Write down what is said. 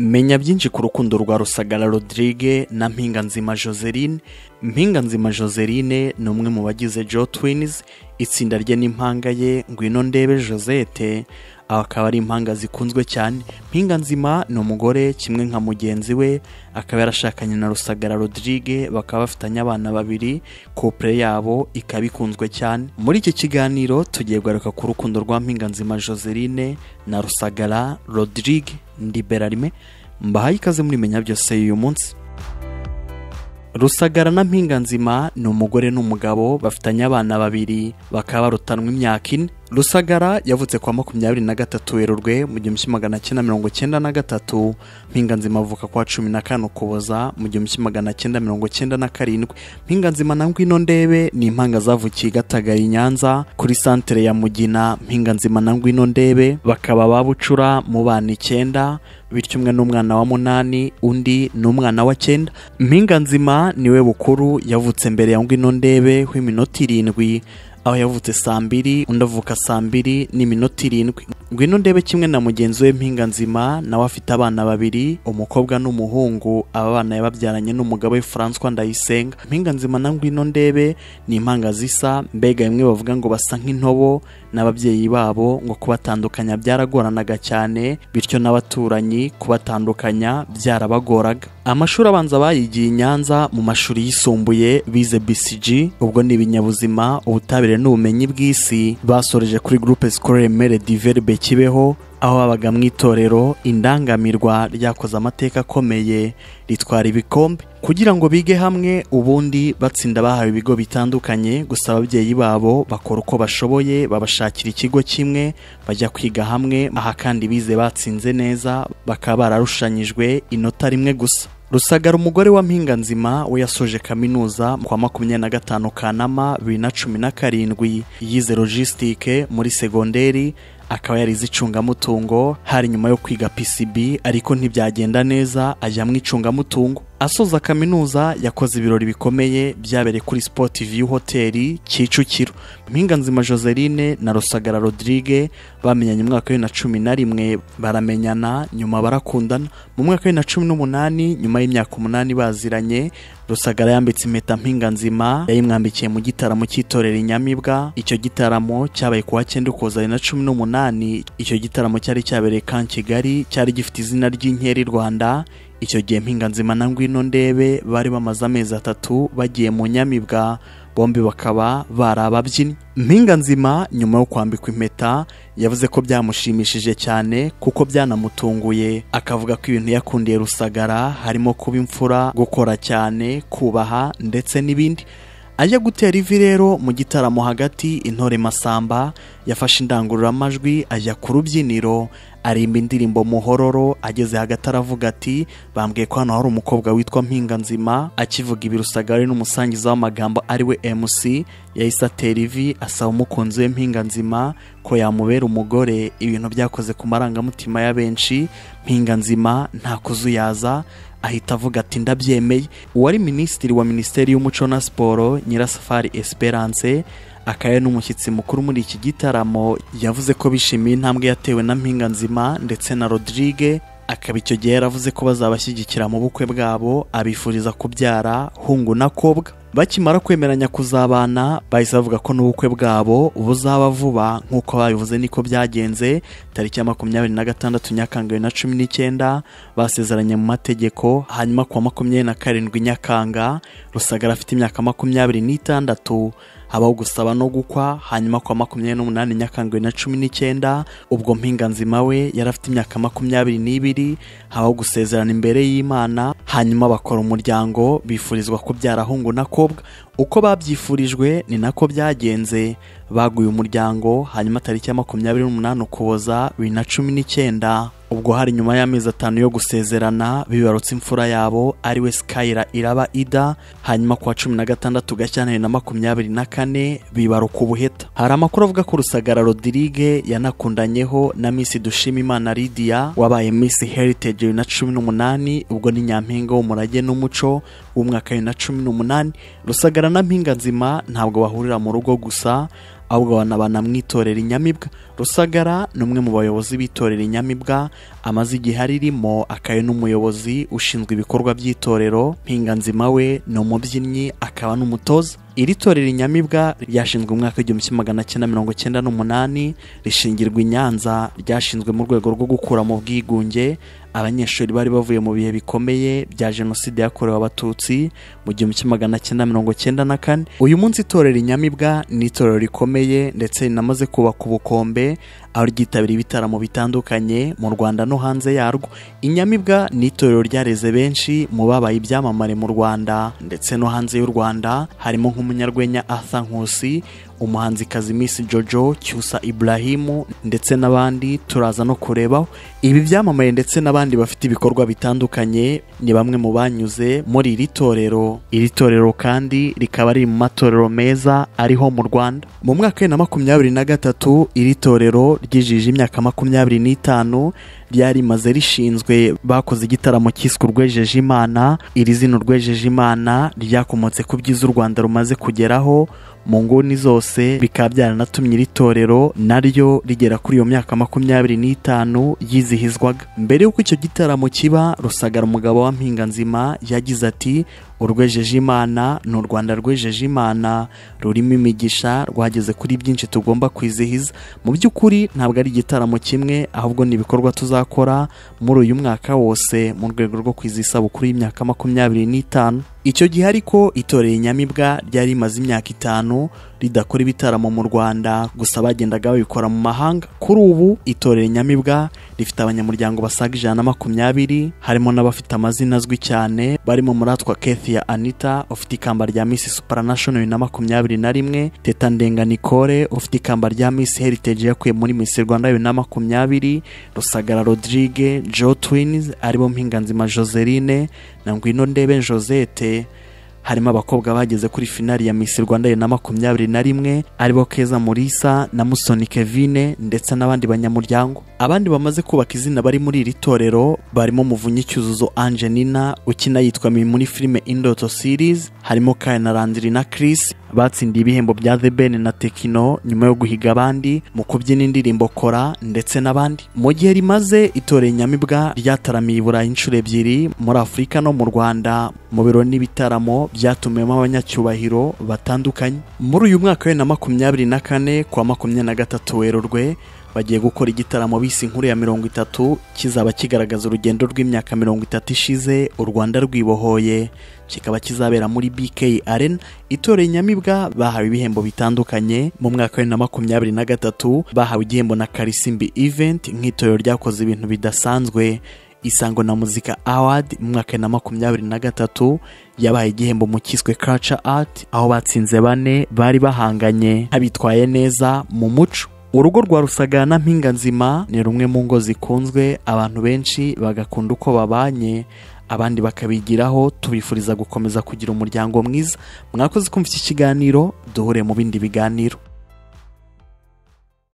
menya byinshi ku rukundo rwa rusagara Rodrigue na mpinganzima joseline mpinga nzima joseline ni umwe mu bagize joe twins itsinda rye n'impanga ye ngwino ndebe josette akaba ari impanga zikunzwe cyane mpinga nzima ni umugore kimwe nka mugenzi we akaba yarashakanye na rusagara Rodrigue bakaba bafitanye abana babiri kopure yabo ikaba ikunzwe cyane muri iki kiganiro tugiye kugaruka ku rukundo rwa mpinga nzima Joseline na rusagara Rodrigue ndi berarime mbahaye ikaze muri menya byose y'uyu munsi rusagara na mpinga nzima ni umugore n'umugabo bafitanye abana babiri bakaba barutanwa imyaka ine rusagara yavutse kwa makumyabiri na gatatu werurwe mu gihumbi kimwe magana cyenda mirongo cyenda na gatatu mpinganzima avuka kwa cumi na kane ukuboza mu gihumbi kimwe magana cyenda mirongo cyenda na karindwi mpinganzima na ngwino ndebe ni impanga zavukiye gatagara i nyanza kuri santere ya mugina mpinganzima na ngwino ndebe bakaba babucura mu bana icyenda bityo umwe ni umwana wa munani undi ni umwana wa cyenda mpinganzima niwe bukuru yavutse mbere ya ngwino ndebe w'iminota irindwi aho yavutse saa mbiri undavuka saa mbiri n'iminota irindwi ngwino ndebe kimwe na mugenzi we mpinganzima nawe afite abana babiri umukobwa n'umuhungu aba bana yababyaranye n'umugabo we francois ndayisenga mpinganzima na ngwino ndebe ni impanga zisa mbega bimwe bavuga ngo basa nk'intobo n'ababyeyi babo ngo kubatandukanya byaragoranaga cyane bityo n'abaturanyi kubatandukanya byarabagoraga amashuri abanza bayigiye i nyanza mu mashuri yisumbuye bize bcg ubwo ni ibinyabuzima ubutabire imiyoborere n'ubumenyi bw'isi basoreje kuri groupe scolaire mere diverbe kibeho aho babaga mu itorero indangamirwa ryakoze amateka akomeye ritwara ibikombe kugira ngo bige hamwe ubundi batsinda bahawe ibigo bitandukanye gusa ababyeyi babo bakora uko bashoboye babashakira ikigo kimwe bajya kwiga hamwe aha kandi bize batsinze neza bakaba bararushanyijwe inota rimwe gusa rusagara umugore wa mpinganzima we yasoje kaminuza mu kwa makumyabiri na gatanu kanama bibiri na cumi na karindwi yize logisitike muri segonderi akaba yarize icungamutungo hari nyuma yo kwiga PCB ariko ntibyagenda neza ajya mu icungamutungo asoza kaminuza yakoze ibirori bikomeye byabereye kuri Sport View hoteli Kicukiro Mpinganzima Joseline na Rusagara Rodrigue bamenyanye mu mwaka wa bibiri na cumi na rimwe baramenyana nyuma barakundana mu mwaka wa bibiri na cumi n'umunani nyuma y'imyaka umunani baziranye Rusagara yambitse impeta Mpinganzima yayimwambikiye mu gitaramo cy'itorero inyamibwa icyo gitaramo cyabaye ku wa cyenda ukuza na cumi n'umunani icyo gitaramo cyari cyabereye kan Kigali cyari gifite izina ry'inkeri Rwanda icyo gihe mpinganzima na ngwino ndebe bari bamaze amezi atatu bagiye mu nyamibwa bombi bakaba bari ababyinnyi mpinganzima nyuma yo kwambikwa impeta yavuze ko byamushimishije cyane kuko byanamutunguye akavuga ko ibintu yakundiye rusagara harimo kuba imfura gukora cyane kubaha ndetse n'ibindi ajya gutera ivi rero mu gitaramo hagati intore masamba yafashe indangururamajwi ajya ku rubyiniro arimba indirimbo muhororo ageze hagati aravuga ati bambwiye ko hano hari umukobwa witwa mpinganzima akivuga ibirusagari n'umusangiza w'amagambo ari we mc yahise atera ivi asaba umukunzi we mpinganzima ko yamubera umugore ibintu byakoze ku marangamutima ya benshi mpinganzima nta kuzuyaza ahita avuga ati ndabyemeye uwari minisitiri wa minisiteri y'umuco na siporo nyirasafari esperance akaba n'umushyitsi mukuru muri iki gitaramo yavuze ko bishimiye intambwe yatewe na mpinga nzima ndetse na rodrigue akaba icyo gihe yaravuze ko bazabashyigikira mu bukwe bwabo abifuriza kubyara hungu na kobwa bakimara kwemeranya kuzabana bahise bavuga ko n'ubukwe bwabo buzaba vuba nk'uko babivuze niko byagenze tariki ya makumyabiri na gatandatu nyakanga bibiri na cumi n'icyenda basezeranye mu mategeko hanyuma kuwa makumyabiri na karindwi nyakanga rusagara afite imyaka makumyabiri n'itandatu habaho gusaba no gukwa hanyuma kwa makumyabiri n'umunani Nyakangwe na cumi n'icyenda ubwo mpinganzima we yari afite imyaka makumyabiri n'ibiri habaho gusezerana imbere y'imana hanyuma bakora umuryango bifurizwa kubyara ahungu kobwa. uko babyifurijwe ni nako byagenze baguye umuryango hanyuma tariki ya makumyabiri n'umunani ukuboza bibiri na cumi n'icyenda ubwo hari nyuma y'amezi atanu yo gusezerana bibarutse imfura yabo ariwe sikayira iraba ida hanyuma kwa cumi na gatandatu gashyantare na makumyabiri na kane bibaruka ubuheta hari amakuru avuga ko rusagara rodirige yanakundanyeho na Miss dushimimana lidiya wabaye Miss heritage bibiri na cumi n'umunani ubwo ni nyampinga w'umurage n'umuco w'umwaka bibiri na cumi n'umunani rusagara na mpinga nzima ntabwo bahurira mu rugo gusa ahubwo banamwitorera inyamibwa rusagara ni umwe mu bayobozi b'itorero inyamibwa amaze igihe aririmo akaba n'umuyobozi ushinzwe ibikorwa by'itorero mpinganzima we ni umubyinnyi akaba n'umutoza iri torero inyamibwa ryashinzwe umwaka w'igihumbi kimwe magana cyenda mirongo cyenda n'umunani rishingirwa i nyanza ryashinzwe mu rwego rwo gukura mu bwigunge abanyeshuri bari bavuye mu bihe bikomeye bya jenoside yakorewe abatutsi mu gihumbi kimwe magana cyenda mirongo cyenda na kane uyu munsi itorero inyamibwa ni itorero rikomeye ndetse rinamaze kubaka ubukombe aho ryitabira ibitaramo bitandukanye mu rwanda no hanze yarwo inyamibwa ni itorero ryareze benshi mu babaye ibyamamare mu rwanda ndetse no hanze y'u rwanda harimo nk'umunyarwenya arthur umuhanzikazi Miss jojo cyusa iburahimu ndetse n'abandi turaza no kurebaho ibi byamamaye ndetse n'abandi bafite ibikorwa bitandukanye ni bamwe mu banyuze muri iri torero iri torero kandi rikaba riri mu matorero meza ariho mu rwanda mu mwaka wa bibiri na makumyabiri na gatatu iri torero ryijije imyaka makumyabiri n'itanu ryari rimaze rishinzwe bakoze igitaramo cyiswe urwejeje imana iri zina urwejeje imana ryakomotse ku byiza u rwanda rumaze kugeraho mu nguni zose bikaba byaranatumye iri torero naryo rigera kuri iyo myaka makumyabiri n'itanu yizihizwaga mbere y'uko icyo gitaramo kiba rusagara umugabo wa mpinganzima yagize ati urwejeje imana ni u rwanda rwejeje imana rurimo imigisha rwageze kuri byinshi tugomba kwizihiza mu by'ukuri ntabwo ari igitaramo kimwe ahubwo ni ibikorwa tuzakora muri uyu mwaka wose mu rwego rwo kwizihiza bukuru y'imyaka makumyabiri n'itanu icyo gihe ariko itoreye nyamibwa ryari rimaze imyaka itanu ridakora ibitaramo mu rwanda gusa bagendaga babikora mu mahanga kuri ubu itorero nyamibwa rifite abanyamuryango basaga ijana na makumyabiri harimo n'abafite amazina azwi cyane barimo muratwa kethi ya anita ufite ikamba rya Miss supranational na makumyabiri na rimwe teta ndenga nicole ufite ikamba rya Miss heritage yakuye muri Miss rwanda bibiri na makumyabiri rusagara rodrigue joe twins aribo mpinganzima joseline na ngwino ndebe josette harimo abakobwa bageze kuri finali ya Miss Rwanda na makumyabiri na rimwe aribo Keza Murisa na Musoni Kevine ndetse n'abandi banyamuryango abandi bamaze kubaka izina bari muri iri torero barimo Muvunyi Cyuzuzo Angelina ukina yitwa Mimi muri filime Indoto Series harimo Karen Randiri na Chris batsindiye ibihembo bya The Ben na Tekino nyuma yo guhiga abandi mu kubyina indirimbo Kora ndetse n'abandi mu gihe rimaze itore inyamibwa ryataramiye i Burayi inshuro ebyiri muri Afurika no mu Rwanda mu biro n'ibitaramo byatumiwemo abanyacyubahiro batandukanye muri uyu mwaka wa bibiri na makumyabiri na kane kwa makumyabiri na gatatu werurwe bagiye gukora igitaramo bise inkuru ya mirongo itatu kizaba kigaragaza urugendo rw'imyaka mirongo itatu ishize u rwanda rwibohoye kikaba kizabera muri bk arena itorero inyamibwa bahawe ibihembo bitandukanye mu mwaka wa bibiri na makumyabiri na gatatu bahawe igihembo na karisimbi event nk'itorero ryakoze ibintu bidasanzwe isango na muzika awadi mu mwaka na makumyabiri na gatatu yabaye igihembo mu kiswe karaca ati aho batsinze bane bari bahanganye abitwaye neza mu muco urugo rwa na mpinga nzima ni rumwe mu ngo zikunzwe abantu benshi bagakunda uko babanye abandi bakabigiraho tubifuriza gukomeza kugira umuryango mwiza mwakoze kumva iki kiganiro duhure mu bindi biganiro